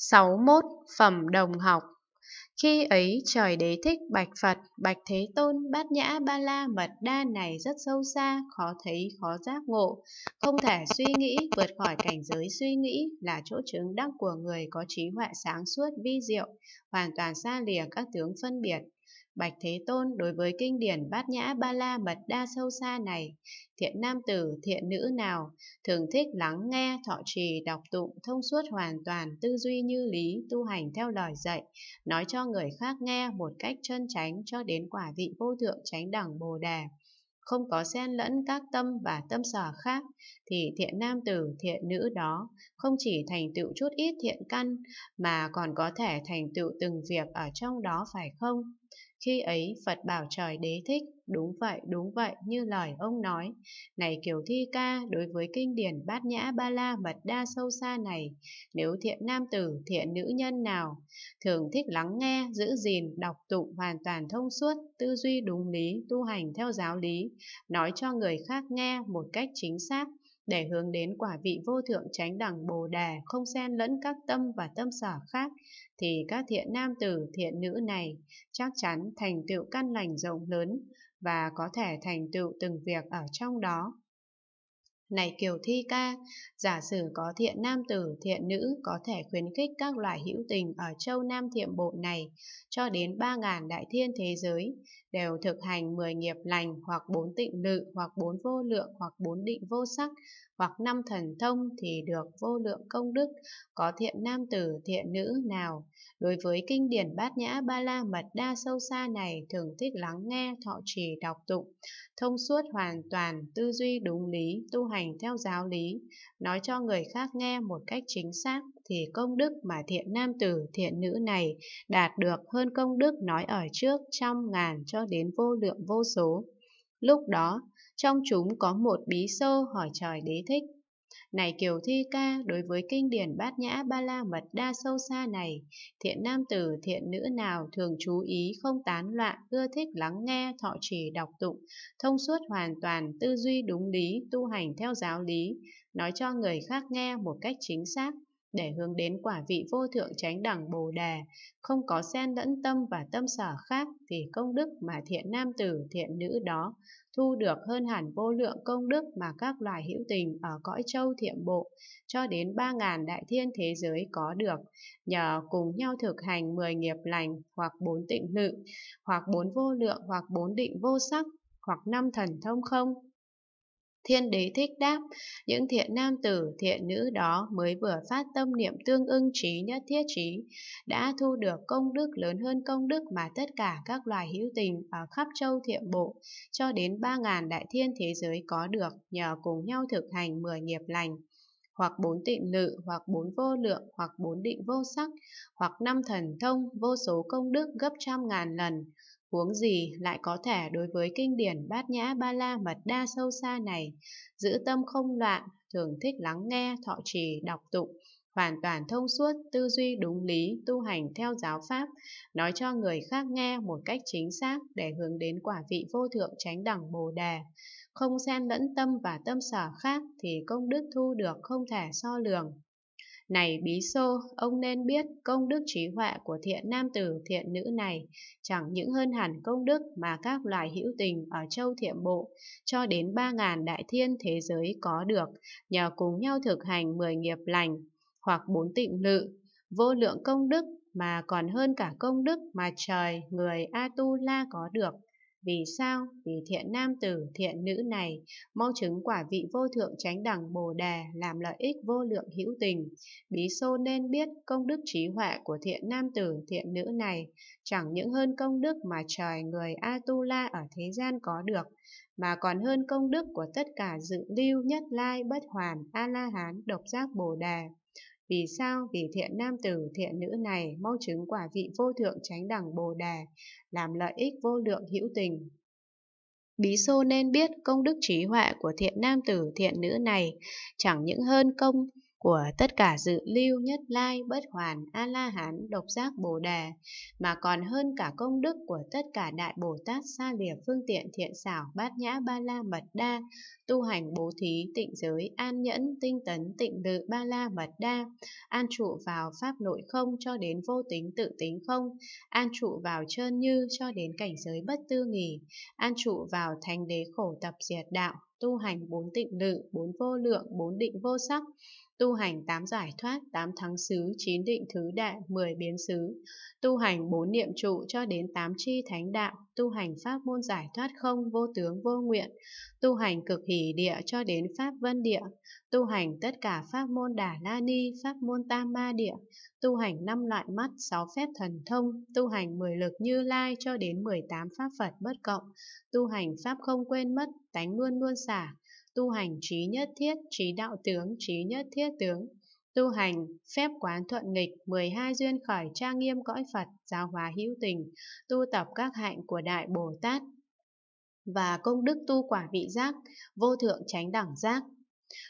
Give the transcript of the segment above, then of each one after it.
61 phẩm đồng học. Khi ấy trời đế thích bạch Phật, bạch Thế Tôn, bát nhã ba la mật đa này rất sâu xa, khó thấy, khó giác ngộ, không thể suy nghĩ, vượt khỏi cảnh giới suy nghĩ là chỗ chứng đắc của người có trí huệ sáng suốt vi diệu, hoàn toàn xa lìa các tướng phân biệt, Bạch Thế Tôn đối với kinh điển bát nhã ba la mật đa sâu xa này, thiện nam tử, thiện nữ nào, thường thích lắng nghe, thọ trì, đọc tụng, thông suốt hoàn toàn, tư duy như lý, tu hành theo lời dạy, nói cho người khác nghe một cách chân chánh cho đến quả vị vô thượng tránh đẳng bồ đề không có xen lẫn các tâm và tâm sở khác, thì thiện nam tử, thiện nữ đó không chỉ thành tựu chút ít thiện căn, mà còn có thể thành tựu từng việc ở trong đó phải không? Khi ấy Phật bảo trời đế thích, đúng vậy, đúng vậy, như lời ông nói. Này Kiều Thi Ca, đối với kinh điển bát nhã ba la mật đa sâu xa này, nếu thiện nam tử, thiện nữ nhân nào, thường thích lắng nghe, giữ gìn, đọc tụng hoàn toàn thông suốt, tư duy đúng lý, tu hành theo giáo lý, nói cho người khác nghe một cách chính xác, để hướng đến quả vị vô thượng chánh đẳng bồ đề không xen lẫn các tâm và tâm sở khác thì các thiện nam tử thiện nữ này chắc chắn thành tựu căn lành rộng lớn và có thể thành tựu từng việc ở trong đó này Kiều Thi ca, giả sử có thiện nam tử, thiện nữ có thể khuyến khích các loại hữu tình ở châu Nam thiệm bộ này cho đến 3.000 đại thiên thế giới, đều thực hành 10 nghiệp lành hoặc bốn tịnh lự hoặc bốn vô lượng hoặc bốn định vô sắc hoặc năm thần thông thì được vô lượng công đức, có thiện nam tử thiện nữ nào. Đối với kinh điển bát nhã ba la mật đa sâu xa này thường thích lắng nghe, thọ trì, đọc tụng, thông suốt hoàn toàn, tư duy đúng lý, tu hành theo giáo lý, nói cho người khác nghe một cách chính xác thì công đức mà thiện nam tử thiện nữ này đạt được hơn công đức nói ở trước trong ngàn cho đến vô lượng vô số. Lúc đó, trong chúng có một bí sơ hỏi trời đế thích. Này Kiều Thi Ca, đối với kinh điển bát nhã ba la mật đa sâu xa này, thiện nam tử thiện nữ nào thường chú ý không tán loạn, ưa thích lắng nghe, thọ trì đọc tụng, thông suốt hoàn toàn, tư duy đúng lý, tu hành theo giáo lý, nói cho người khác nghe một cách chính xác, để hướng đến quả vị vô thượng chánh đẳng bồ đề, không có xen lẫn tâm và tâm sở khác thì công đức mà thiện nam tử, thiện nữ đó thu được hơn hẳn vô lượng công đức mà các loài hữu tình ở cõi châu thiện bộ cho đến ba ngàn đại thiên thế giới có được nhờ cùng nhau thực hành mười nghiệp lành hoặc bốn tịnh lự, hoặc bốn vô lượng hoặc bốn định vô sắc, hoặc năm thần thông không Thiên đế thích đáp, những thiện nam tử, thiện nữ đó mới vừa phát tâm niệm tương ưng trí nhất thiết trí, đã thu được công đức lớn hơn công đức mà tất cả các loài hữu tình ở khắp châu thiện bộ, cho đến ba ngàn đại thiên thế giới có được nhờ cùng nhau thực hành mười nghiệp lành hoặc bốn tịnh lự, hoặc bốn vô lượng, hoặc bốn định vô sắc, hoặc năm thần thông, vô số công đức gấp trăm ngàn lần, huống gì lại có thể đối với kinh điển bát nhã ba la mật đa sâu xa này, giữ tâm không loạn, thường thích lắng nghe, thọ trì, đọc tụng, hoàn toàn thông suốt, tư duy đúng lý, tu hành theo giáo pháp, nói cho người khác nghe một cách chính xác để hướng đến quả vị vô thượng tránh đẳng bồ đề. Không xen lẫn tâm và tâm sở khác thì công đức thu được không thể so lường. Này bí xô, ông nên biết công đức trí huệ của thiện nam tử thiện nữ này chẳng những hơn hẳn công đức mà các loài hữu tình ở châu thiệm bộ cho đến ba ngàn đại thiên thế giới có được nhờ cùng nhau thực hành mười nghiệp lành hoặc bốn tịnh lự, vô lượng công đức mà còn hơn cả công đức mà trời người A-tu-la có được. Vì sao? Vì thiện nam tử, thiện nữ này mau chứng quả vị vô thượng tránh đẳng Bồ đề làm lợi ích vô lượng hữu tình. Bí xô nên biết công đức trí huệ của thiện nam tử, thiện nữ này chẳng những hơn công đức mà trời người Atula ở thế gian có được, mà còn hơn công đức của tất cả dự lưu nhất lai bất hoàn A-la-hán độc giác Bồ đề. Vì sao? Vì thiện nam tử, thiện nữ này mau chứng quả vị vô thượng chánh đẳng bồ đề, làm lợi ích vô lượng hữu tình. Bí xô nên biết công đức trí huệ của thiện nam tử, thiện nữ này chẳng những hơn công của tất cả dự lưu nhất lai bất hoàn a la hán độc giác bồ đề mà còn hơn cả công đức của tất cả đại bồ tát xa lìa phương tiện thiện xảo bát nhã ba la mật đa tu hành bố thí tịnh giới an nhẫn tinh tấn tịnh lự ba la mật đa an trụ vào pháp nội không cho đến vô tính tự tính không an trụ vào trơn như cho đến cảnh giới bất tư nghỉ an trụ vào thánh đế khổ tập diệt đạo tu hành bốn tịnh lự bốn vô lượng bốn định vô sắc tu hành tám giải thoát, tám thắng xứ, chín định thứ đại, mười biến xứ, tu hành bốn niệm trụ cho đến tám chi thánh đạo, tu hành pháp môn giải thoát không vô tướng vô nguyện, tu hành cực hỷ địa cho đến pháp vân địa, tu hành tất cả pháp môn đà la ni, pháp môn tam ma địa, tu hành năm loại mắt, sáu phép thần thông, tu hành mười lực như lai cho đến mười tám pháp Phật bất cộng, tu hành pháp không quên mất, tánh luôn luôn xả, tu hành trí nhất thiết trí đạo tướng trí nhất thiết tướng tu hành phép quán thuận nghịch 12 duyên khởi trang nghiêm cõi Phật giáo hóa hữu tình tu tập các hạnh của đại Bồ Tát và công đức tu quả vị giác vô thượng tránh đẳng giác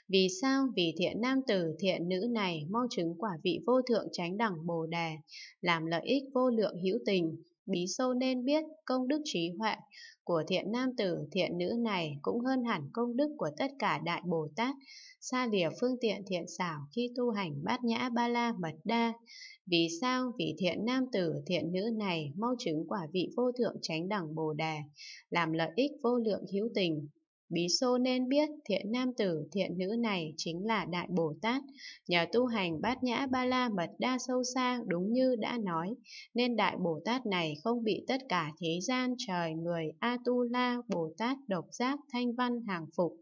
vì sao vì thiện nam tử thiện nữ này mong chứng quả vị vô thượng tránh đẳng bồ đề làm lợi ích vô lượng hữu tình Bí sâu nên biết công đức trí huệ của thiện nam tử, thiện nữ này cũng hơn hẳn công đức của tất cả đại Bồ Tát, xa lìa phương tiện thiện xảo khi tu hành bát nhã ba la mật đa. Vì sao? Vì thiện nam tử, thiện nữ này mau chứng quả vị vô thượng chánh đẳng Bồ Đề, làm lợi ích vô lượng hữu tình, Bí Xô nên biết thiện nam tử, thiện nữ này chính là Đại Bồ Tát. Nhờ tu hành bát nhã ba la mật đa sâu xa đúng như đã nói, nên Đại Bồ Tát này không bị tất cả thế gian trời người a tu la Bồ Tát độc giác thanh văn hàng phục.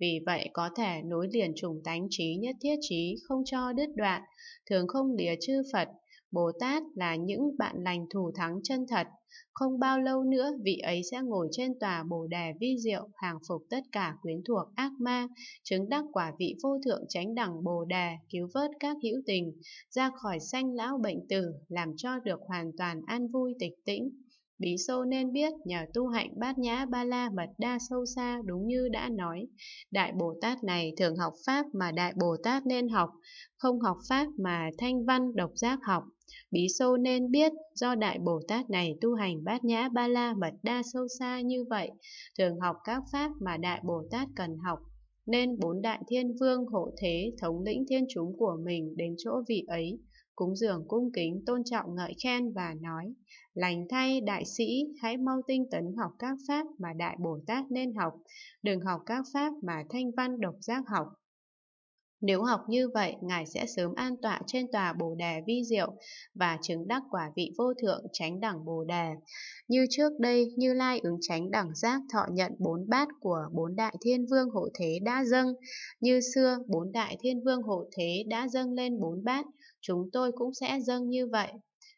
Vì vậy có thể nối liền trùng tánh trí nhất thiết trí không cho đứt đoạn, thường không lìa chư Phật Bồ Tát là những bạn lành thù thắng chân thật, không bao lâu nữa vị ấy sẽ ngồi trên tòa Bồ Đề vi diệu hàng phục tất cả quyến thuộc ác ma, chứng đắc quả vị vô thượng chánh đẳng Bồ Đề, cứu vớt các hữu tình, ra khỏi sanh lão bệnh tử, làm cho được hoàn toàn an vui tịch tĩnh. Bí Sô nên biết nhờ tu hạnh bát nhã ba la mật đa sâu xa đúng như đã nói. Đại Bồ Tát này thường học Pháp mà Đại Bồ Tát nên học, không học Pháp mà thanh văn độc giác học. Bí sâu nên biết do Đại Bồ Tát này tu hành bát nhã ba la mật đa sâu xa như vậy, thường học các pháp mà Đại Bồ Tát cần học, nên bốn đại thiên vương hộ thế thống lĩnh thiên chúng của mình đến chỗ vị ấy, cúng dường cung kính tôn trọng ngợi khen và nói lành thay đại sĩ hãy mau tinh tấn học các pháp mà đại bồ tát nên học đừng học các pháp mà thanh văn độc giác học nếu học như vậy, Ngài sẽ sớm an tọa trên tòa Bồ Đề vi diệu và chứng đắc quả vị vô thượng tránh đẳng Bồ Đề. Như trước đây, Như Lai ứng tránh đẳng giác thọ nhận bốn bát của bốn đại thiên vương hộ thế đã dâng. Như xưa, bốn đại thiên vương hộ thế đã dâng lên bốn bát, chúng tôi cũng sẽ dâng như vậy.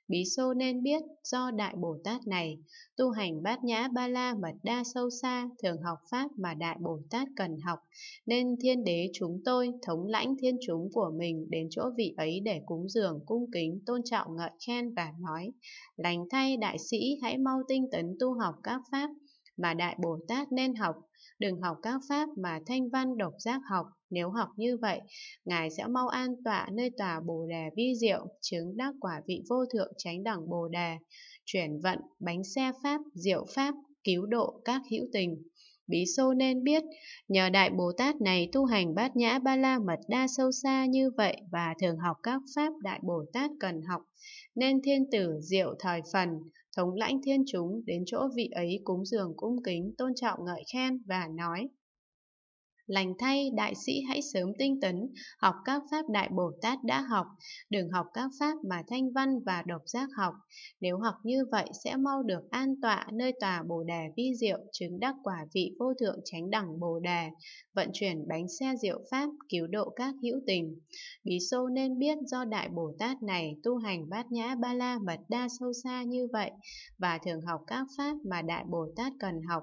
Bí Xô nên biết do Đại Bồ Tát này tu hành bát nhã ba la mật đa sâu xa thường học Pháp mà Đại Bồ Tát cần học, nên thiên đế chúng tôi thống lãnh thiên chúng của mình đến chỗ vị ấy để cúng dường, cung kính, tôn trọng ngợi khen và nói, lành thay đại sĩ hãy mau tinh tấn tu học các Pháp, mà Đại Bồ Tát nên học. Đừng học các pháp mà thanh văn độc giác học, nếu học như vậy, Ngài sẽ mau an tọa nơi tòa Bồ Đề vi diệu, chứng đắc quả vị vô thượng tránh đẳng Bồ Đề, chuyển vận, bánh xe pháp, diệu pháp, cứu độ các hữu tình. Bí Sô nên biết, nhờ Đại Bồ Tát này tu hành bát nhã ba la mật đa sâu xa như vậy và thường học các pháp Đại Bồ Tát cần học, nên thiên tử diệu thời phần, thống lãnh thiên chúng đến chỗ vị ấy cúng dường cung kính, tôn trọng ngợi khen và nói. Lành thay, đại sĩ hãy sớm tinh tấn, học các pháp Đại Bồ Tát đã học, đừng học các pháp mà Thanh Văn và Độc Giác học. Nếu học như vậy sẽ mau được an tọa nơi tòa Bồ Đề vi diệu, chứng đắc quả vị vô thượng chánh đẳng Bồ Đề, vận chuyển bánh xe diệu pháp, cứu độ các hữu tình. Bí Xô nên biết do Đại Bồ Tát này tu hành bát nhã ba la mật đa sâu xa như vậy và thường học các pháp mà Đại Bồ Tát cần học,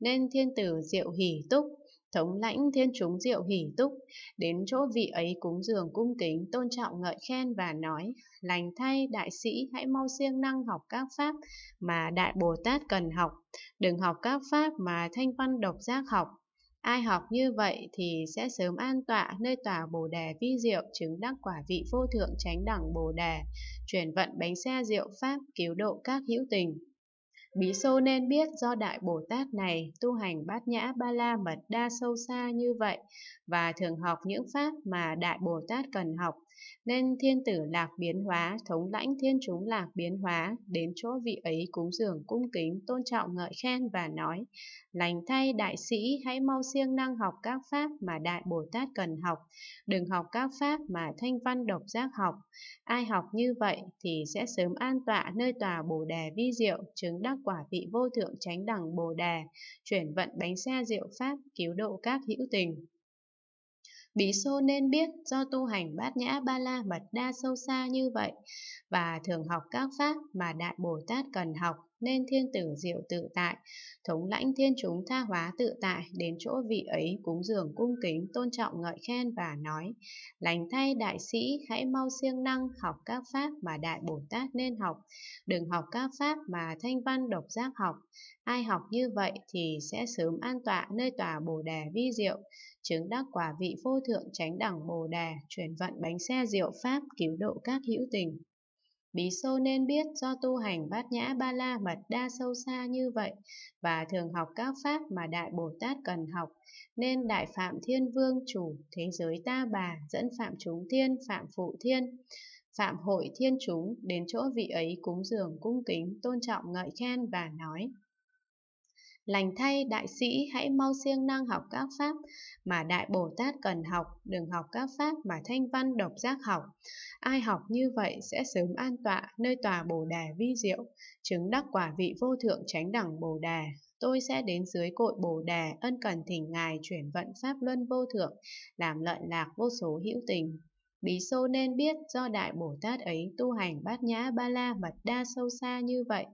nên thiên tử diệu hỷ túc thống lãnh thiên chúng diệu hỉ túc, đến chỗ vị ấy cúng dường cung kính, tôn trọng ngợi khen và nói, lành thay đại sĩ hãy mau siêng năng học các pháp mà Đại Bồ Tát cần học, đừng học các pháp mà thanh văn độc giác học. Ai học như vậy thì sẽ sớm an tọa nơi tòa Bồ Đề vi diệu chứng đắc quả vị vô thượng tránh đẳng Bồ Đề, chuyển vận bánh xe diệu pháp cứu độ các hữu tình. Bí Sô nên biết do Đại Bồ Tát này tu hành bát nhã ba la mật đa sâu xa như vậy và thường học những pháp mà Đại Bồ Tát cần học nên thiên tử lạc biến hóa, thống lãnh thiên chúng lạc biến hóa, đến chỗ vị ấy cúng dường cung kính, tôn trọng ngợi khen và nói, lành thay đại sĩ hãy mau siêng năng học các pháp mà đại Bồ Tát cần học, đừng học các pháp mà thanh văn độc giác học. Ai học như vậy thì sẽ sớm an tọa nơi tòa Bồ Đề vi diệu, chứng đắc quả vị vô thượng tránh đẳng Bồ Đề, chuyển vận bánh xe diệu pháp, cứu độ các hữu tình. Bí Xô nên biết do tu hành bát nhã ba la mật đa sâu xa như vậy và thường học các pháp mà Đại Bồ Tát cần học nên thiên tử diệu tự tại, thống lãnh thiên chúng tha hóa tự tại đến chỗ vị ấy cúng dường cung kính tôn trọng ngợi khen và nói, lành thay đại sĩ hãy mau siêng năng học các pháp mà đại Bồ Tát nên học, đừng học các pháp mà thanh văn độc giác học, ai học như vậy thì sẽ sớm an tọa nơi tòa Bồ Đề vi diệu, chứng đắc quả vị vô thượng tránh đẳng Bồ Đề, chuyển vận bánh xe diệu pháp cứu độ các hữu tình. Bí sâu nên biết do tu hành bát nhã ba la mật đa sâu xa như vậy và thường học các pháp mà Đại Bồ Tát cần học, nên Đại Phạm Thiên Vương chủ thế giới ta bà dẫn Phạm Chúng Thiên, Phạm Phụ Thiên, Phạm Hội Thiên Chúng đến chỗ vị ấy cúng dường cung kính, tôn trọng ngợi khen và nói Lành thay đại sĩ hãy mau siêng năng học các pháp mà Đại Bồ Tát cần học, đừng học các pháp mà Thanh Văn độc giác học. Ai học như vậy sẽ sớm an tọa nơi tòa Bồ Đà vi diệu, chứng đắc quả vị vô thượng chánh đẳng Bồ Đà. Tôi sẽ đến dưới cội Bồ Đà ân cần thỉnh Ngài chuyển vận Pháp Luân vô thượng, làm lợi lạc vô số hữu tình. Bí Sô nên biết do Đại Bồ Tát ấy tu hành bát nhã ba la mật đa sâu xa như vậy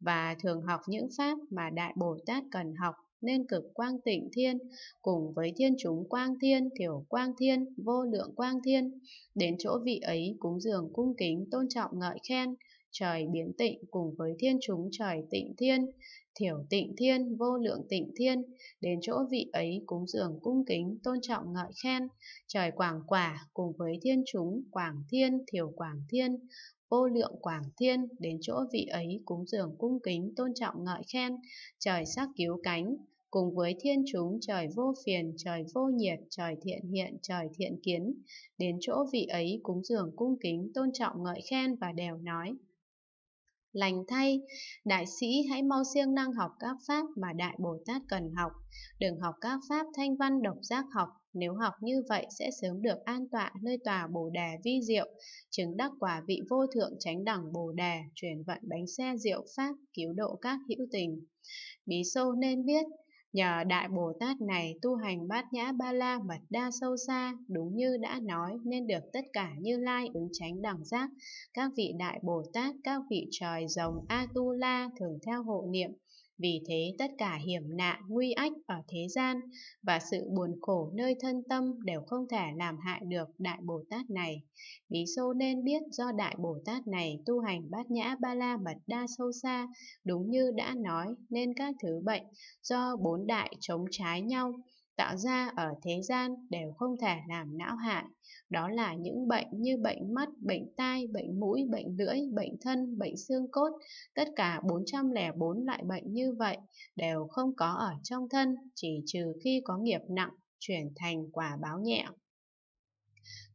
và thường học những pháp mà Đại Bồ Tát cần học nên cực quang tịnh thiên cùng với thiên chúng quang thiên thiểu quang thiên vô lượng quang thiên đến chỗ vị ấy cúng dường cung kính tôn trọng ngợi khen trời biến tịnh cùng với thiên chúng trời tịnh thiên thiểu tịnh thiên, vô lượng tịnh thiên, đến chỗ vị ấy cúng dường cung kính, tôn trọng ngợi khen, trời quảng quả cùng với thiên chúng, quảng thiên, thiểu quảng thiên, vô lượng quảng thiên, đến chỗ vị ấy cúng dường cung kính, tôn trọng ngợi khen, trời sắc cứu cánh, cùng với thiên chúng trời vô phiền, trời vô nhiệt, trời thiện hiện, trời thiện kiến, đến chỗ vị ấy cúng dường cung kính, tôn trọng ngợi khen và đều nói lành thay, đại sĩ hãy mau siêng năng học các pháp mà Đại Bồ Tát cần học, đừng học các pháp thanh văn độc giác học, nếu học như vậy sẽ sớm được an tọa nơi tòa Bồ Đề vi diệu, chứng đắc quả vị vô thượng tránh đẳng Bồ Đề, chuyển vận bánh xe diệu pháp, cứu độ các hữu tình. Bí sâu nên biết, Nhờ Đại Bồ Tát này tu hành bát nhã ba la mật đa sâu xa, đúng như đã nói nên được tất cả như lai ứng tránh đẳng giác. Các vị Đại Bồ Tát, các vị trời rồng A-tu-la thường theo hộ niệm, vì thế tất cả hiểm nạn, nguy ách ở thế gian và sự buồn khổ nơi thân tâm đều không thể làm hại được Đại Bồ Tát này. Bí Sô nên biết do Đại Bồ Tát này tu hành bát nhã ba la mật đa sâu xa, đúng như đã nói nên các thứ bệnh do bốn đại chống trái nhau tạo ra ở thế gian đều không thể làm não hại. Đó là những bệnh như bệnh mắt, bệnh tai, bệnh mũi, bệnh lưỡi, bệnh thân, bệnh xương cốt. Tất cả 404 loại bệnh như vậy đều không có ở trong thân, chỉ trừ khi có nghiệp nặng chuyển thành quả báo nhẹ.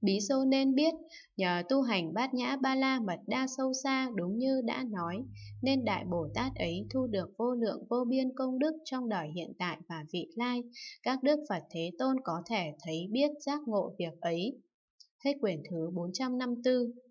Bí sâu nên biết, nhờ tu hành bát nhã ba la mật đa sâu xa đúng như đã nói, nên Đại Bồ Tát ấy thu được vô lượng vô biên công đức trong đời hiện tại và vị lai. Các Đức Phật Thế Tôn có thể thấy biết giác ngộ việc ấy. Hết quyển thứ 454